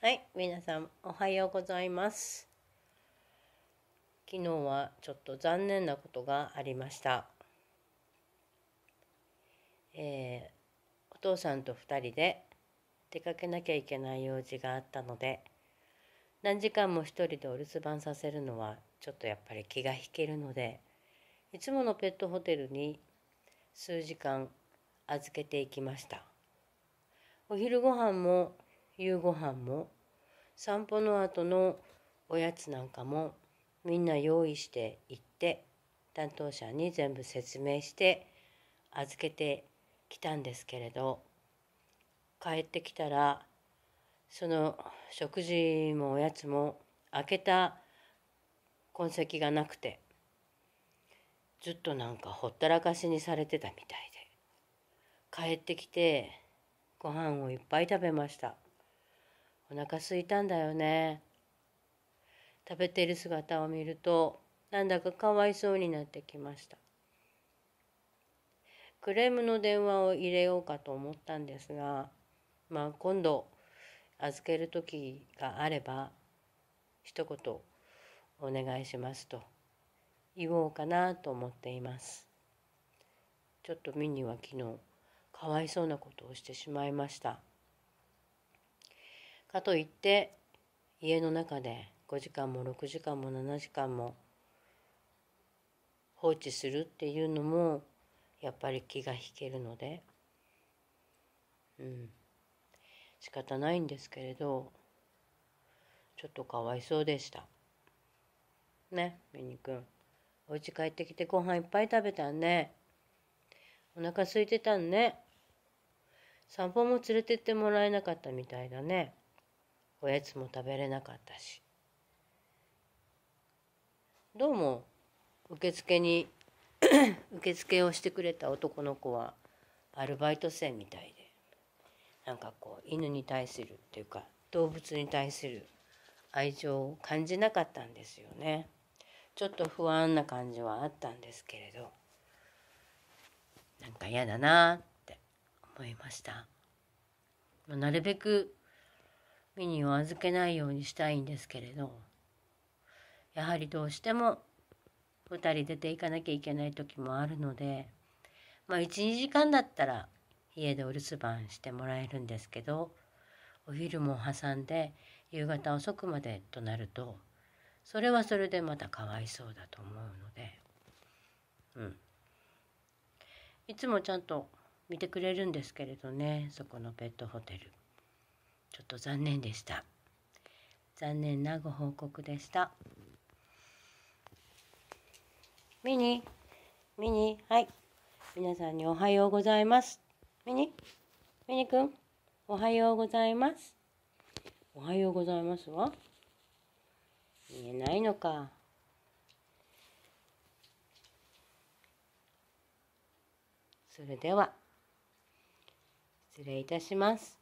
はい、皆さんおはようございます。昨日はちょっと残念なことがありました。えー、お父さんと2人で出かけなきゃいけない用事があったので、何時間も1人でお留守番させるのはちょっとやっぱり気が引けるので、いつものペットホテルに数時間預けていきました。お昼ご飯も夕ご飯も散歩の後のおやつなんかもみんな用意して行って担当者に全部説明して預けてきたんですけれど帰ってきたらその食事もおやつも開けた痕跡がなくてずっとなんかほったらかしにされてたみたいで帰ってきてご飯をいっぱい食べました。お腹すいたんだよね。食べてる姿を見ると、なんだかかわいそうになってきました。クレームの電話を入れようかと思ったんですが、まあ今度預ける時があれば、一言お願いしますと言おうかなと思っています。ちょっとミニは昨日、かわいそうなことをしてしまいました。かといって家の中で5時間も6時間も7時間も放置するっていうのもやっぱり気が引けるのでうん仕方ないんですけれどちょっとかわいそうでしたねミニくんお家帰ってきてご飯いっぱい食べたんねお腹空いてたんね散歩も連れてってもらえなかったみたいだねおやつも食べれなかったしどうも受付に 受付をしてくれた男の子はアルバイト生みたいでなんかこう犬に対するっていうか動物に対する愛情を感じなかったんですよねちょっと不安な感じはあったんですけれどなんか嫌だなって思いましたなるべくミニを預けないようにしたいんですけれどやはりどうしても2人出ていかなきゃいけない時もあるのでまあ12時間だったら家でお留守番してもらえるんですけどお昼も挟んで夕方遅くまでとなるとそれはそれでまたかわいそうだと思うのでうんいつもちゃんと見てくれるんですけれどねそこのペットホテル。ちょっと残念でした残念なご報告でしたミニミニはい皆さんにおはようございますミニミニくんおはようございますおはようございますわ見えないのかそれでは失礼いたします